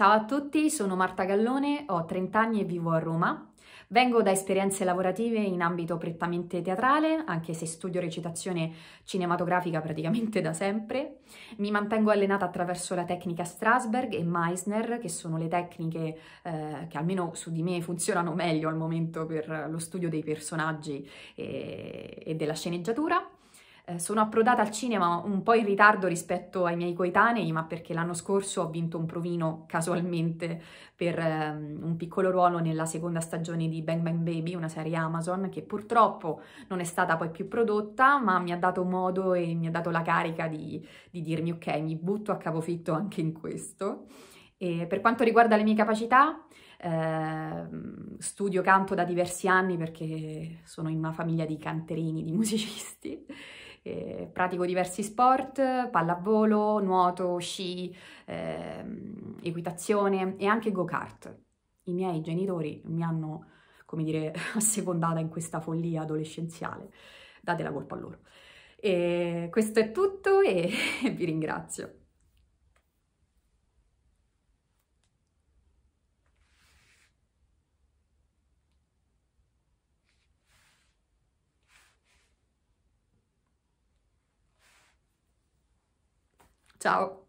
Ciao a tutti, sono Marta Gallone, ho 30 anni e vivo a Roma. Vengo da esperienze lavorative in ambito prettamente teatrale, anche se studio recitazione cinematografica praticamente da sempre. Mi mantengo allenata attraverso la tecnica Strasberg e Meissner, che sono le tecniche eh, che almeno su di me funzionano meglio al momento per lo studio dei personaggi e, eh, e della sceneggiatura. Eh, sono approdata al cinema un po' in ritardo rispetto ai miei coetanei, ma perché l'anno scorso ho vinto un provino casualmente per ehm, un piccolo ruolo nella seconda stagione di Bang Bang Baby, una serie Amazon che purtroppo non è stata poi più prodotta, ma mi ha dato modo e mi ha dato la carica di, di dirmi ok, mi butto a capofitto anche in questo. E per quanto riguarda le mie capacità, eh, studio canto da diversi anni perché sono in una famiglia di canterini, di musicisti eh, pratico diversi sport, pallavolo, nuoto, sci, eh, equitazione e anche go-kart. I miei genitori mi hanno, come dire, assecondata in questa follia adolescenziale. Date la colpa a loro. E questo è tutto e vi ringrazio. Ciao!